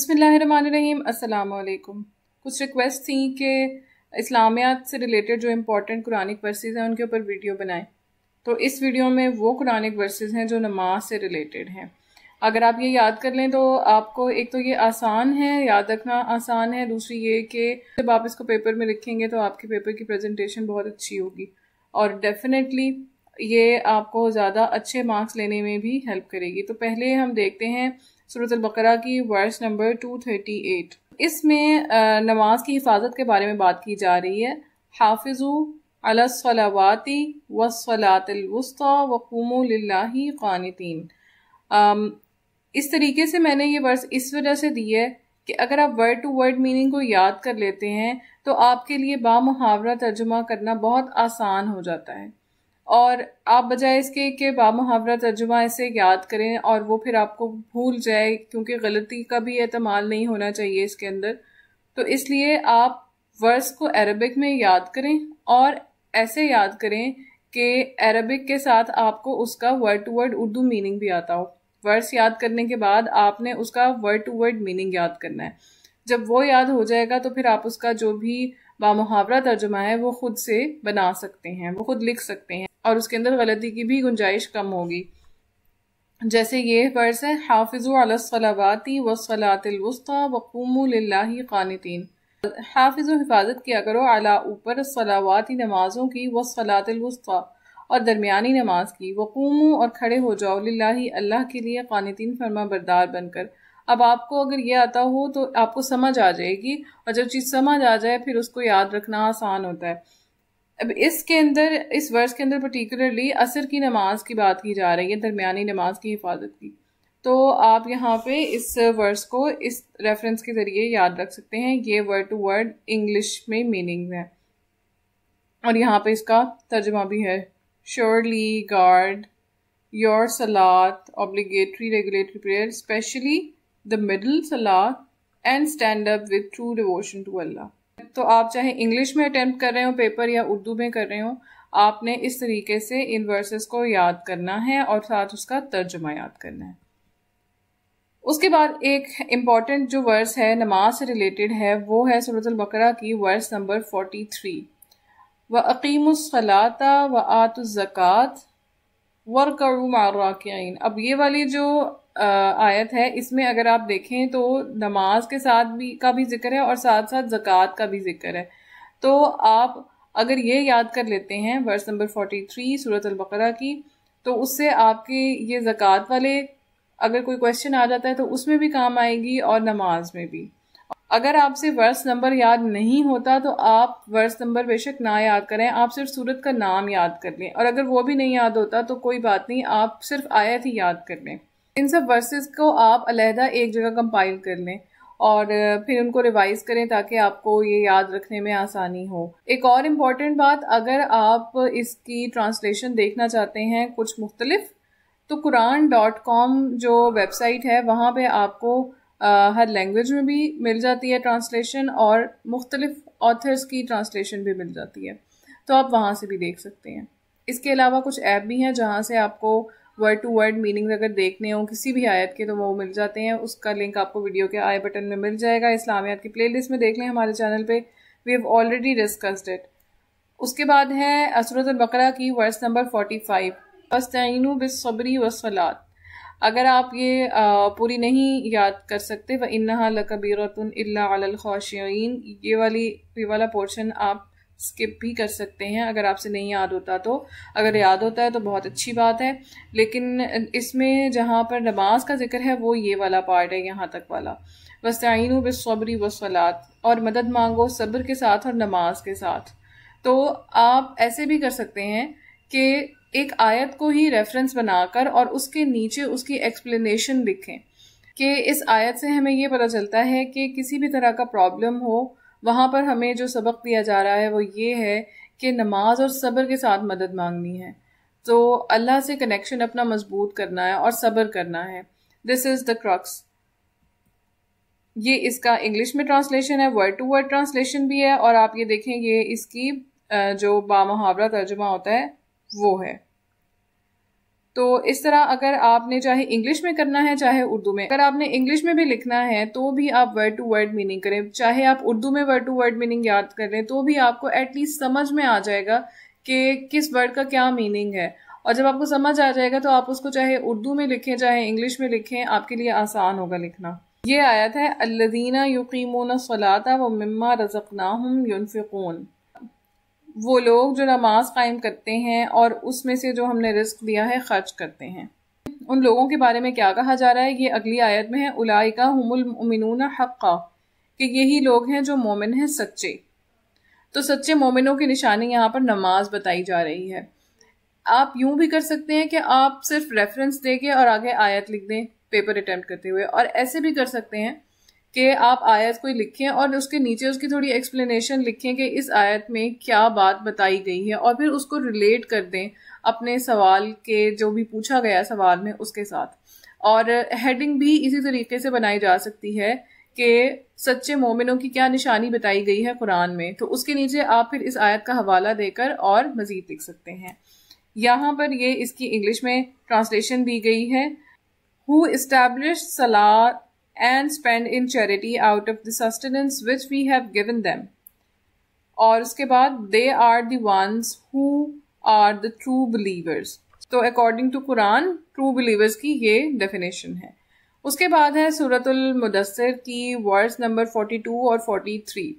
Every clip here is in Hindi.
बसमीम अल्लाम कुछ रिक्वेस्ट थी कि इस्लामियात से रिलेटेड जो इम्पोर्टेंट कुरानिक वर्सेस हैं उनके ऊपर वीडियो बनाएं तो इस वीडियो में वो कुरानिक वर्सेस हैं जो नमाज से रिलेटेड हैं अगर आप ये याद कर लें तो आपको एक तो ये आसान है याद रखना आसान है दूसरी ये कि जब आप इसको पेपर में लिखेंगे तो आपके पेपर की प्रजेंटेशन बहुत अच्छी होगी और डेफिनेटली ये आपको ज़्यादा अच्छे मार्क्स लेने में भी हेल्प करेगी तो पहले हम देखते हैं सूरत अलबकरा की वर्स नंबर 238 इसमें नमाज की हिफाजत के बारे में बात की जा रही है हाफिजू अलसलावाती वसलातलवस्ता वकूमल्लाही खानतीन इस तरीके से मैंने ये वर्स इस वजह से दी है कि अगर आप वर्ड टू वर्ड मीनिंग को याद कर लेते हैं तो आपके लिए मुहावरा तर्जुमा करना बहुत आसान हो जाता है और आप बजाय इसके कि बा मुहावरा तर्जुमा इसे याद करें और वो फिर आपको भूल जाए क्योंकि गलती का भी एहतमाल नहीं होना चाहिए इसके अंदर तो इसलिए आप वर्स को अरबिक में याद करें और ऐसे याद करें कि अरबिक के साथ आपको उसका word to word Urdu meaning भी आता हो वर्स याद करने के बाद आपने उसका वर्ड टू वर्ड मीनिंग याद करना है जब वो याद हो जाएगा तो फिर आप उसका जो भी बा मुहावरा तर्जुमा है वो खुद से बना सकते हैं वो खुद लिख सकते हैं और उसके अंदर गलती की भी गुंजाइश कम होगी जैसे ये वर्स है हाफिज़लाबाती वसलातलवस्ता वक़ूमल्ला क़ानतीन हाफिज़ हिफाजत किया करो अला ऊपर सलावाती नमाज़ों की वसलातलवस्ता और दरमियानी नमाज की वक़ूम और खड़े हो जाओ लाही अल्लाह के लिए क़ानतीन फर्मा बरदार बनकर अब आपको अगर ये आता हो तो आपको समझ आ जाएगी और जब चीज़ समझ आ जाए फिर उसको याद रखना आसान होता है अब इसके अंदर इस वर्ष के अंदर पर्टिकुलरली असर की नमाज की बात की जा रही है दरमियानी नमाज की हिफाजत की तो आप यहाँ पे इस वर्स को इस रेफरेंस के ज़रिए याद रख सकते हैं ये वर्ड टू वर्ड इंग्लिश में मीनिंग है और यहाँ पे इसका तर्जमा भी है श्योरली गार्ड योर सलात obligatory regulatory prayer specially the middle सलाह and stand up with true devotion to Allah तो आप चाहे इंग्लिश में अटैम्प्ट कर रहे हो पेपर या उर्दू में कर रहे हो आपने इस तरीके से इन वर्सेस को याद करना है और साथ उसका तर्जमा याद करना है उसके बाद एक इम्पॉर्टेंट जो वर्स है नमाज से रिलेटेड है वो है सूरत बकरा की वर्स नंबर फोर्टी थ्री व अकीमसलाता व आतुज़क़ात वर्करू मार्राकिन अब ये वाली जो आयत है इसमें अगर आप देखें तो नमाज के साथ भी का भी जिक्र है और साथ साथ जक़ात का भी जिक्र है तो आप अगर ये याद कर लेते हैं वर्स नंबर फोर्टी थ्री सूरत अलबकरा की तो उससे आपके ये जक़ात वाले अगर कोई क्वेश्चन आ जाता है तो उसमें भी काम आएगी और नमाज में भी अगर आपसे वर्स नंबर याद नहीं होता तो आप वर्स नंबर बेशक ना याद करें आप सिर्फ सूरत का नाम याद कर लें और अगर वो भी नहीं याद होता तो कोई बात नहीं आप सिर्फ आयत ही याद कर लें इन सब वर्सेस को आप अलहदा एक जगह कंपाइल कर लें और फिर उनको रिवाइज करें ताकि आपको ये याद रखने में आसानी हो एक और इम्पॉर्टेंट बात अगर आप इसकी ट्रांसलेशन देखना चाहते हैं कुछ मुख्तलिफ तो कुरान डॉट कॉम जो वेबसाइट है वहाँ पे आपको आ, हर लैंग्वेज में भी मिल जाती है ट्रांसलेशन और मुख्तलिफ ऑथर्स की ट्रांसलेशन भी मिल जाती है तो आप वहाँ से भी देख सकते हैं इसके अलावा कुछ ऐप भी हैं जहाँ से आपको वर्ड टू वर्ड मीनिंग्स अगर देखने हो किसी भी आयत के तो वो मिल जाते हैं उसका लिंक आपको वीडियो के आई बटन में मिल जाएगा इस्लामियात की प्लेलिस्ट में देख लें हमारे चैनल पे we have already discussed it उसके बाद है असरत बकरा की वर्स नंबर फोर्टी फाइव वस्तनु बिसबरी वसलात अगर आप ये आ, पूरी नहीं याद कर सकते व इन्ना लकबीरतन अल्लाशन ये वाली ये वाला पोर्शन आप स्किप भी कर सकते हैं अगर आपसे नहीं याद होता तो अगर याद होता है तो बहुत अच्छी बात है लेकिन इसमें जहाँ पर नमाज का जिक्र है वो ये वाला पार्ट है यहाँ तक वाला वस्तिन बेसब्री वसलात और मदद मांगो सब्र के साथ और नमाज के साथ तो आप ऐसे भी कर सकते हैं कि एक आयत को ही रेफरेंस बनाकर और उसके नीचे उसकी एक्सप्लेनेशन लिखें कि इस आयत से हमें ये पता चलता है कि किसी भी तरह का प्रॉब्लम हो वहाँ पर हमें जो सबक दिया जा रहा है वो ये है कि नमाज और सब्र के साथ मदद मांगनी है तो अल्लाह से कनेक्शन अपना मजबूत करना है और सब्र करना है दिस इज़ द क्रक्स ये इसका इंग्लिश में ट्रांसलेशन है वर्ड टू वर्ड ट्रांसलेशन भी है और आप ये देखें ये इसकी जो मुहावरा तर्जुमा होता है वो है तो इस तरह अगर आपने चाहे इंग्लिश में करना है चाहे उर्दू में अगर आपने इंग्लिश में भी लिखना है तो भी आप वर्ड टू वर्ड मीनिंग करें चाहे आप उर्दू में वर्ड टू वर्ड मीनिंग याद करें तो भी आपको एटलीस्ट समझ में आ जाएगा कि किस वर्ड का क्या मीनिंग है और जब आपको समझ आ जाएगा तो आप उसको चाहे उर्दू में लिखें चाहे इंग्लिश में लिखें आपके लिए आसान होगा लिखना ये आया था अल्लादीना युकीमोन सलाता व मम्मा रजकना हम यूनफ़िकून वो लोग जो नमाज कायम करते हैं और उसमें से जो हमने रिस्क दिया है खर्च करते हैं उन लोगों के बारे में क्या कहा जा रहा है ये अगली आयत में है उलाइका हमलमिन हक़ा कि यही लोग हैं जो मोमिन हैं सच्चे तो सच्चे मोमिनों की निशानी यहाँ पर नमाज बताई जा रही है आप यूं भी कर सकते हैं कि आप सिर्फ रेफरेंस दे के और आगे आयत लिख दें पेपर अटैम्प्ट करते हुए और ऐसे भी कर सकते हैं कि आप आयत कोई लिखें और उसके नीचे उसकी थोड़ी एक्सप्लेनेशन लिखें कि इस आयत में क्या बात बताई गई है और फिर उसको रिलेट कर दें अपने सवाल के जो भी पूछा गया सवाल में उसके साथ और हेडिंग भी इसी तरीके से बनाई जा सकती है कि सच्चे मोमिनों की क्या निशानी बताई गई है कुरान में तो उसके नीचे आप फिर इस आयत का हवाला देकर और मज़ीद लिख सकते हैं यहाँ पर ये इसकी इंग्लिश में ट्रांसलेशन दी गई है हु इस्टेब्लिश सलाह and spend in charity out of the sustenance which we have given them और उसके बाद they are the ones who are the true believers तो according to Quran true believers की ये डेफिनेशन है उसके बाद है सूरतुल मुदस्सर की वर्स नंबर फोर्टी टू और फोर्टी थ्री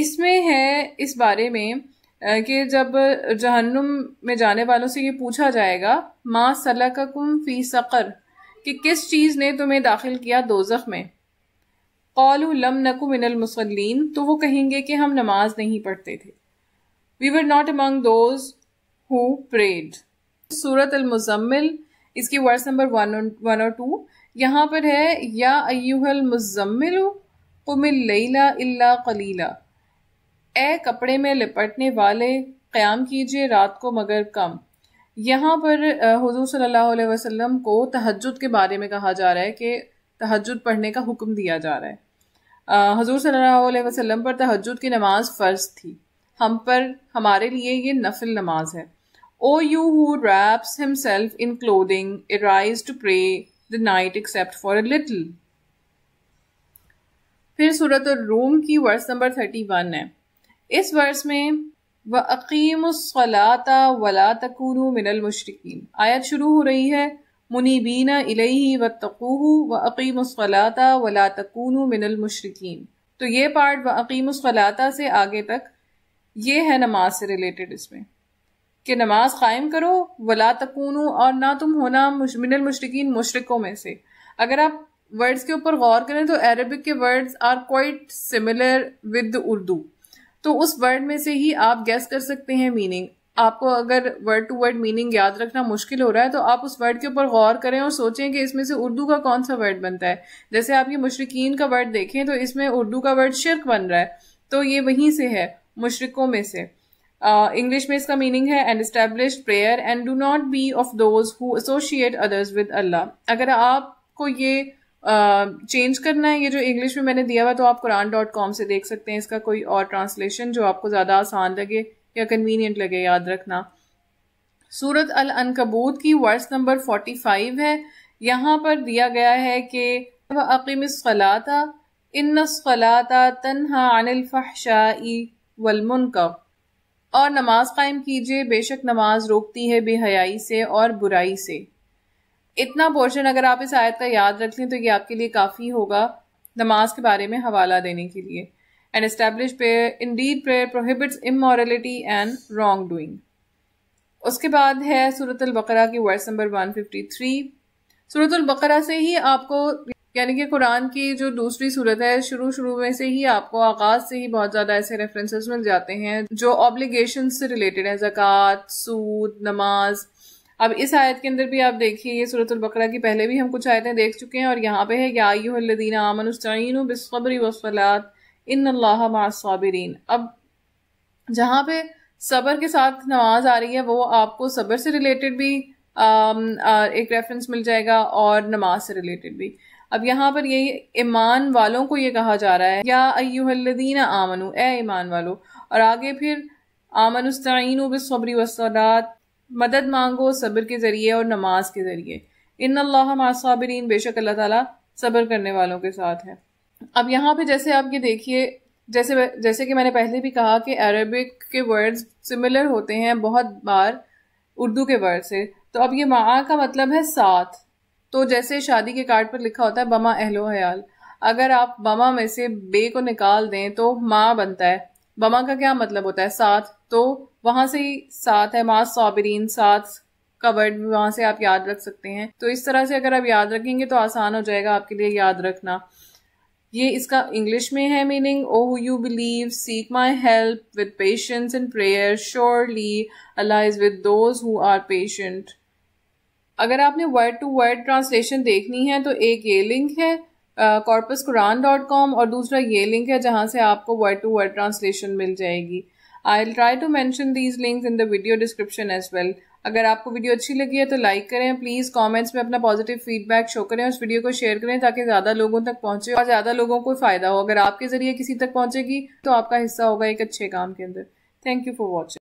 इसमें है इस बारे में कि जब जहन्नुम में जाने वालों से ये पूछा जाएगा माँ सलाकुम फी सकर कि किस चीज़ ने तुम्हें दाखिल किया दोजख में कौलू लम नकु मिनल मुसलिन तो वो कहेंगे कि हम नमाज नहीं पढ़ते थे we were not among those who prayed सूरत अलमुजम्मिल इसकी वर्ड नंबर वन वन और टू यहाँ पर है या अयूहल मुजम्मिल कुमिल लैला इल्ला कलीला ए कपड़े में लिपटने वाले क़्याम कीजिए रात को मगर कम यहाँ पर हजूर सल्लल्लाहु अलैहि वसल्लम को तहजद के बारे में कहा जा रहा है कि तहजद पढ़ने का हुक्म दिया जा रहा है हजूर सल्लल्लाहु अलैहि वसल्लम पर तहजद की नमाज फ़र्ज थी हम पर हमारे लिए ये नफिल नमाज है O you who wraps himself in clothing arise to pray the night except for a little फिर सूरत रूम की वर्स नंबर थर्टी वन है इस वर्स में व अकीमसलाता वला तकून मिनलमशरकिन आयत शुरू हो रही है मुनीबीना इलही व तकू व अकीमसलाता वला तकून मिनलमशरकिन तो ये पार्ट व अकीमसलाता से आगे तक ये है नमाज से रिलेटेड इसमें कि नमाज कायम करो वला तकून और ना तुम होना मिनलमशरकिन मुशरकों में से अगर आप वर्ड्स के ऊपर गौर करें तो अरबिक के words are quite similar with Urdu तो उस वर्ड में से ही आप गैस कर सकते हैं मीनिंग आपको अगर वर्ड टू वर्ड मीनिंग याद रखना मुश्किल हो रहा है तो आप उस वर्ड के ऊपर गौर करें और सोचें कि इसमें से उर्दू का कौन सा वर्ड बनता है जैसे आप ये मुशरकिन का वर्ड देखें तो इसमें उर्दू का वर्ड शिरक बन रहा है तो ये वहीं से है मुशरकों में से इंग्लिश uh, में इसका मीनिंग है and establish prayer and do not be of those who associate others with Allah अगर आपको ये चेंज uh, करना है ये जो इंग्लिश में मैंने दिया हुआ तो आप कुरान डॉट कॉम से देख सकते हैं इसका कोई और ट्रांसलेशन जो आपको ज़्यादा आसान लगे या कन्वीनियंट लगे याद रखना सूरत अल अनकबूत की वर्स नंबर फोर्टी फाइव है यहाँ पर दिया गया है कि अकीम सलाता इन सलाता तनहा अनिल फहशाई वलमुन का और नमाज कायम कीजिए बेशक नमाज रोकती है बेहयाई से और बुराई से इतना पोर्शन अगर आप इस आयत का याद रख लें तो ये आपके लिए काफ़ी होगा नमाज के बारे में हवाला देने के लिए and establish prayer indeed prayer prohibits immorality and wrong doing उसके बाद है सूरत बकरा की वर्स नंबर 153 सूरत बकरा से ही आपको यानी कि कुरान की जो दूसरी सूरत है शुरू शुरू में से ही आपको आगाज से ही बहुत ज़्यादा ऐसे रेफरेंसेस मिल जाते हैं जो ऑब्लिगेशन से रिलेटेड है ज़क़़त सूद नमाज़ अब इस आयत के अंदर भी आप देखिए ये सूरतुल बकरा की पहले भी हम कुछ आयतें देख चुके हैं और यहाँ पे है या यूदीना आमनस्तीन बिसबरी वसलात इन अल्लाह अब जहाँ पे सबर के साथ नमाज आ रही है वो आपको सबर से रिलेटेड भी आ, आ, एक रेफरेंस मिल जाएगा और नमाज से रिलेटेड भी अब यहाँ पर यही ईमान वालों को ये कहा जा रहा है या अयुहल्लदीना आमनु ए ईमान वालों और आगे फिर आमनस्तीन बिसबरी वसलात मदद मांगो सब्र के ज़रिए और नमाज के ज़रिए इन अल्लाह मासाबरीन बेशक अल्लाह ताला सब्र करने वालों के साथ है अब यहाँ पे जैसे आप ये देखिए जैसे जैसे कि मैंने पहले भी कहा कि अरबिक के वर्ड्स सिमिलर होते हैं बहुत बार उर्दू के वर्ड से तो अब ये माँ का मतलब है साथ तो जैसे शादी के कार्ड पर लिखा होता है बमा अहलो हयाल अगर आप बमा में से बे को निकाल दें तो माँ बनता है बमा का क्या मतलब होता है साथ तो वहां से ही साथ है मास सॉबरीन साथ कवर्ड वर्ड से आप याद रख सकते हैं तो इस तरह से अगर आप याद रखेंगे तो आसान हो जाएगा आपके लिए याद रखना ये इसका इंग्लिश में है meaning O you believe seek my help with patience and prayer surely Allah is with those who are patient अगर आपने वर्ड टू वर्ड ट्रांसलेशन देखनी है तो एक ये लिंक है कॉर्पस कुरान डॉट कॉम और दूसरा ये लिंक है जहाँ से आपको वर्ड टू वर्ड ट्रांसलेशन मिल जाएगी I try to mention these link in the video description as well अगर आपको वीडियो अच्छी लगी है तो लाइक करें प्लीज़ कमेंट्स में अपना पॉजिटिव फीडबैक शो करें उस वीडियो को शेयर करें ताकि ज़्यादा लोगों तक पहुंचे और ज़्यादा लोगों को फ़ायदा हो अगर आपके ज़रिए किसी तक पहुंचेगी तो आपका हिस्सा होगा एक अच्छे काम के अंदर थैंक यू फॉर वॉचिंग